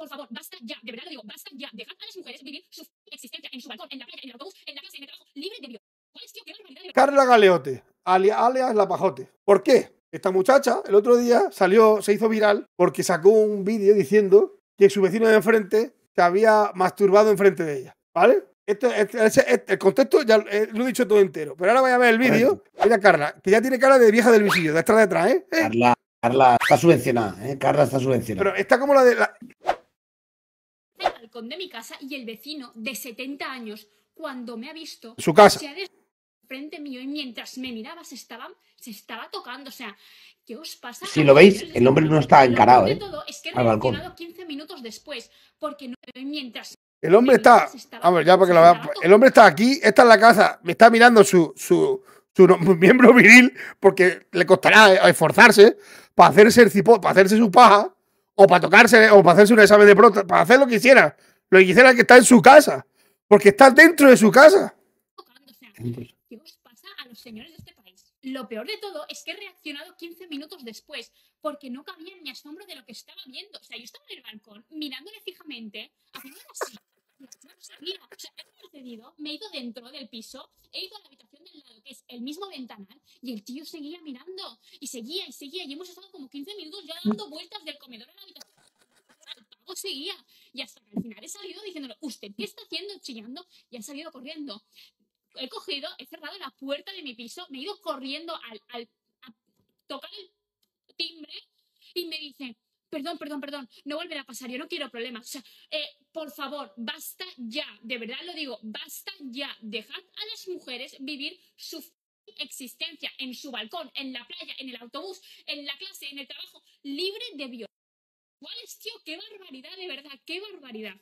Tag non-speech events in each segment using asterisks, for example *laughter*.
por favor, basta ya, de verdad lo digo, basta ya, dejad a las mujeres vivir su existencia en su balcón, en la playa, en el autobús, en la clase, en el trabajo, libre de violencia. Carla Galeote, alias La Pajote. ¿Por qué? Esta muchacha el otro día salió, se hizo viral porque sacó un vídeo diciendo que su vecino de enfrente se había masturbado enfrente de ella. ¿Vale? Este, el contexto ya eh, lo he dicho todo entero. Pero ahora voy a ver el vídeo. Mira, Carla, que ya tiene cara de vieja del visillo, de atrás de atrás, ¿eh? Carla, Carla está subvencionada, ¿eh? Carla está subvencionada. Pero está como la de. La balcón de mi casa y el vecino de 70 años, cuando me ha visto, su casa. frente mío y mientras me miraba se estaba, se estaba tocando. O sea, ¿qué os pasa? Si lo veis, el hombre no está encarado, ¿eh? al balcón. 15 minutos después, porque mientras el hombre está. ya porque El hombre está aquí, está en la casa, me está mirando su, su, su *laughs* miembro viril, porque le costará esforzarse para hacerse el para hacerse su paja o para tocarse, o para hacerse un examen de pronto. para hacer lo que quisiera. Lo que quisiera que está en su casa, porque está dentro de su casa. ¿Qué pasa a los señores de este país? Lo peor de todo es que he reaccionado 15 minutos después, porque no cabía en mi asombro de lo que estaba viendo. O sea, yo estaba en el balcón, mirándole fijamente, haciendo así. No O sea, he me he ido dentro del piso, he ido a la habitación del lado, que es el mismo ventanal, y el tío seguía mirando, y seguía, y seguía, y hemos estado como 15 minutos ya dando vueltas del comedor seguía. Y hasta que al final he salido diciéndole, ¿usted qué está haciendo chillando? Y ha salido corriendo. He cogido, he cerrado la puerta de mi piso, me he ido corriendo al, al a tocar el timbre y me dice, perdón, perdón, perdón, no volverá a pasar, yo no quiero problemas. O sea, eh, por favor, basta ya, de verdad lo digo, basta ya, dejad a las mujeres vivir su existencia en su balcón, en la playa, en el autobús, en la clase, en el trabajo, libre de violencia es, tío? ¡Qué barbaridad, de verdad! ¡Qué barbaridad!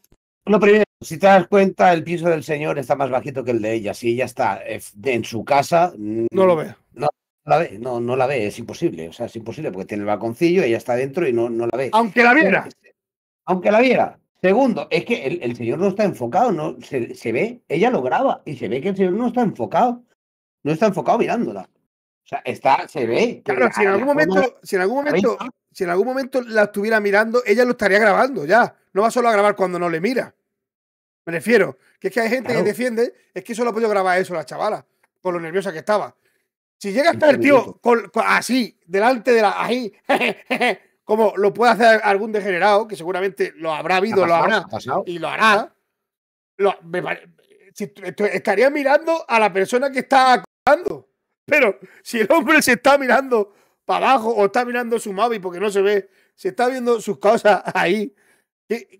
Lo primero, si te das cuenta, el piso del señor está más bajito que el de ella. Si ella está eh, en su casa. Mm, no lo ve. No, la ve, no, no la ve, es imposible. O sea, es imposible porque tiene el balconcillo, ella está dentro y no, no la ve. Aunque la viera. Eh, eh, aunque la viera. Segundo, es que el, señor no está enfocado, no se ve, ella lo graba y se ve que el señor no está enfocado. No está enfocado mirándola sea, está, se ve. Claro, si en algún momento, si en algún momento, si en algún momento la estuviera mirando, ella lo estaría grabando ya. No va solo a grabar cuando no le mira. Me refiero, que es que hay gente que defiende, es que solo ha podido grabar eso la chavala, por lo nerviosa que estaba. Si llega a el tío así, delante de la. Ahí, *laughs* como lo puede hacer algún degenerado, que seguramente lo habrá habido, lo habrá y lo hará. estaría mirando a la persona que está actuando. Pero si el hombre se está mirando para abajo o está mirando su móvil porque no se ve, se está viendo sus cosas ahí.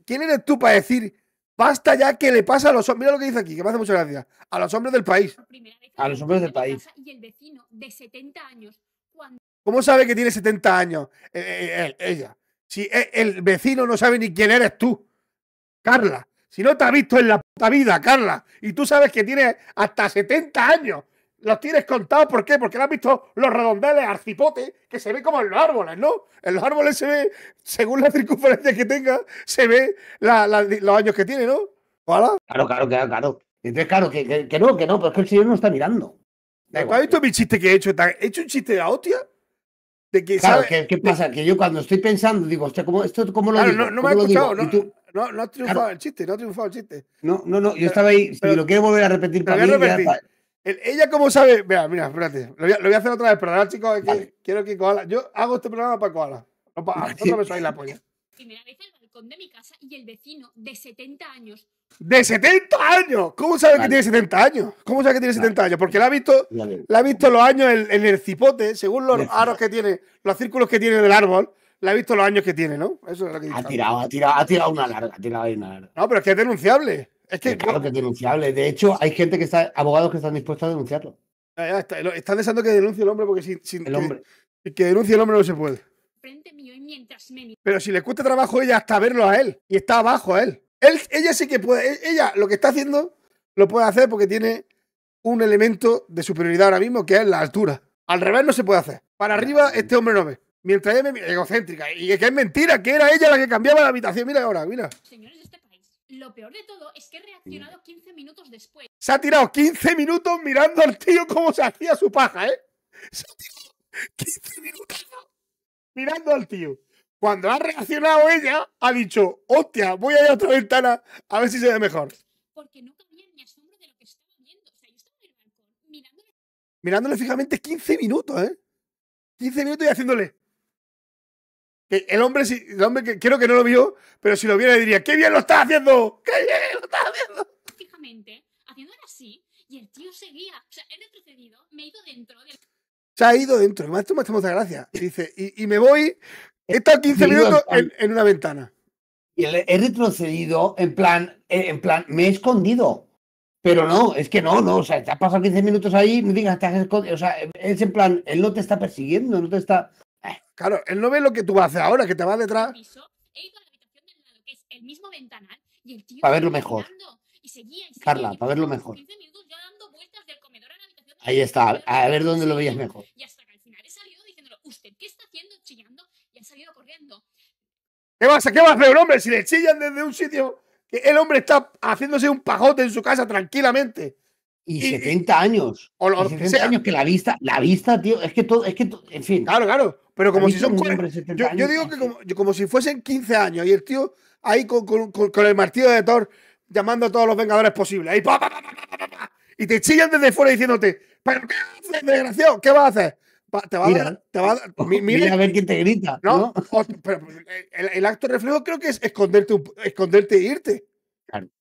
¿Quién eres tú para decir basta ya que le pasa a los hombres? Mira lo que dice aquí, que me hace mucha gracia. A los hombres del país. A los hombres del país. Y el vecino de 70 años. ¿Cómo sabe que tiene 70 años eh, eh, eh, ella? Si e, el vecino no sabe ni quién eres tú, Carla. Si no te ha visto en la puta vida, Carla, y tú sabes que tiene hasta 70 años los tienes contados, ¿por qué? Porque no has visto los redondeles arcipote que se ve como en los árboles, ¿no? En los árboles se ve, según la circunferencia que tenga, se ve los años que tiene, ¿no? Claro, claro, claro, claro. Entonces, claro, que, no, que no, pero es que el señor no está mirando. ¿Has visto mi chiste que he hecho? ¿He hecho un chiste de la hostia? claro, ¿qué, pasa? Que yo cuando estoy pensando digo, ¿cómo, esto, ¿cómo lo digo? No, no me ha escuchado, no, no, no, ha triunfado el chiste, no ha triunfado el chiste. No, no, no, yo estaba ahí, si lo quiero volver a repetir para mí, ella, como sabe. Mira, mira, espérate. Lo voy, a, hacer otra vez, perdón, chicos. Es que Quiero que Koala. Yo hago este programa para Koala. No para. Vale. No me sois la polla. Primera vez el balcón de mi casa y el vecino de 70 años. ¡De 70 años! ¿Cómo sabe que tiene 70 años? ¿Cómo sabe que tiene 70 años? Porque la ha visto, la ha visto los años en, el cipote, según los aros que tiene, los círculos que tiene en el árbol la ha visto los años que tiene, ¿no? Eso es lo que Ha tirado, ha tirado, ha tirado una larga, ha tirado una larga. No, pero es que es denunciable. Es que, claro que es denunciable. De hecho, hay gente que está, abogados que están dispuestos a denunciarlo. Están deseando que denuncie el hombre porque sin, el hombre. Que, que, denuncie el hombre no se puede. Pero si le cuesta trabajo ella hasta verlo a él y está abajo a él. Ella sí que puede, e, ella lo que está haciendo lo puede hacer porque tiene un elemento de superioridad ahora mismo que es la altura. Al revés no se puede hacer. Para arriba este hombre no ve. Mientras ella me egocéntrica. Y que es mentira, que era ella la que cambiaba la habitación. Mira ahora, mira. Lo peor de todo es que he reaccionado 15 minutos después. Se ha tirado 15 minutos mirando al tío cómo se hacía su paja, ¿eh? Se ha tirado 15 minutos mirando al tío. Cuando ha reaccionado ella, ha dicho, hostia, voy a ir a otra ventana a ver si se ve mejor. Porque no vi ni asombro de lo que estoy viendo. O sea, yo estaba en el balcón mirándole... Mirándole fijamente 15 minutos, ¿eh? 15 minutos y haciéndole el hombre, el hombre que quiero que no lo vio, pero si lo viera le diría, ¡qué bien lo estás haciendo! ¡Qué bien lo estás haciendo! Fijamente, haciéndolo así, y el tío seguía. O sea, he retrocedido, me he ido dentro del... Se ha ido dentro, el maestro me hecho mucha gracia. Y dice, y, y, me voy, he estado 15 minutos en, una ventana. Y he retrocedido en plan, eh, en plan, me he escondido. Pero no, es que no, no, o sea, te has pasado 15 minutos ahí, no digas, te has escondido, o sea, es en plan, él no te está persiguiendo, no te está, eh. Claro, él no ve lo que tú haces ahora, que te vas detrás. He ido a la habitación del lado, que es el mismo ventanal, y el tío. Para verlo mejor. Y seguía, y seguía, Carla, para verlo mejor. Ahí está, a ver dónde lo veías mejor. Y hasta que al final he salido diciéndolo, ¿usted qué está haciendo? Chillando, y ha salido corriendo. ¿Qué vas a, qué vas hombre? Si le chillan desde un sitio. que El hombre está haciéndose un pajote en su casa tranquilamente y, 70 años. O los, 70 años que la vista, la vista, tío, es que todo, es que, en fin. Claro, claro. Pero como si son. yo, digo que como, si fuesen 15 años y el tío ahí con, el martillo de Thor llamando a todos los vengadores posibles. y te chillan desde fuera diciéndote, ¿pero qué haces, desgraciado? ¿Qué vas a hacer? Te va a dar, te va a mira, a ver quién te grita. No, pues, el, acto de reflejo creo que es esconderte, esconderte e irte.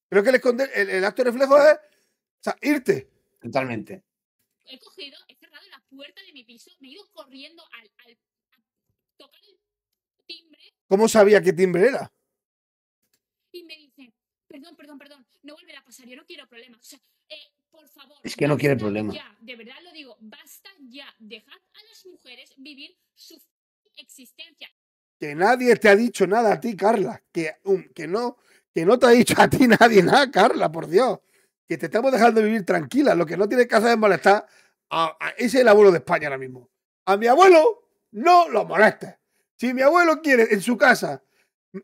Creo que el, acto de acto reflejo es o sea, irte. Totalmente. He cogido, he cerrado la puerta de mi piso, me he ido corriendo al, al tocar el timbre. ¿Cómo sabía qué timbre era? Y me dice, perdón, perdón, perdón, no vuelve a pasar, yo no quiero problemas. O sea, eh, por favor. Es que no quiere problemas. Ya, de verdad lo digo, basta ya, dejad a las mujeres vivir su existencia. Que nadie te ha dicho nada a ti, Carla. Que, um, que, no, que no te ha dicho a ti nadie nada, Carla, por Dios que te estamos dejando vivir tranquila. Lo que no tiene casa hacer es molestar a, ese es el abuelo de España ahora mismo. A mi abuelo no lo molestes. Si mi abuelo quiere en su casa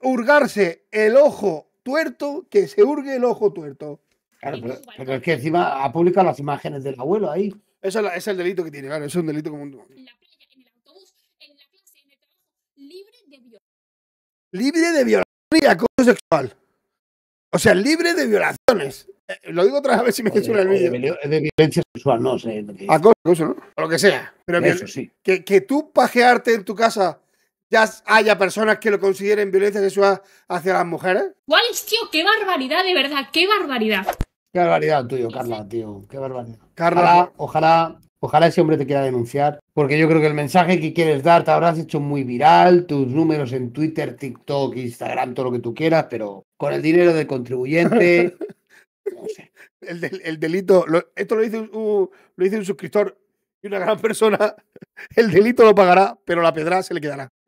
hurgarse el ojo tuerto, que se hurgue el ojo tuerto. Claro, pero, es que encima ha publicado las imágenes del abuelo ahí. Eso es, el delito que tiene, claro, es un delito como un... la playa, en el autobús, en la clase, en el trabajo, libre de violencia. Libre de violencia acoso sexual. O sea, libre de violaciones. Eh, lo digo otra vez a ver si me suena el vídeo. De violencia sexual, no sé. a Acoso, ¿no? O lo que sea. Pero Eso, que, sí. que, tú pajearte en tu casa ya haya personas que lo consideren violencia sexual hacia las mujeres. ¿Cuál es, tío? ¡Qué barbaridad, de verdad! ¡Qué barbaridad! Qué barbaridad tuyo, Carla, tío. Qué barbaridad. Carla, ojalá Ojalá ese hombre te quiera denunciar, porque yo creo que el mensaje que quieres dar te habrás hecho muy viral, tus números en Twitter, TikTok, Instagram, todo lo que tú quieras, pero con el dinero del contribuyente. *laughs* no sé. el, delito, esto lo dice un, lo dice un suscriptor y una gran persona. *laughs* El delito lo pagará, pero la pedra se le quedará.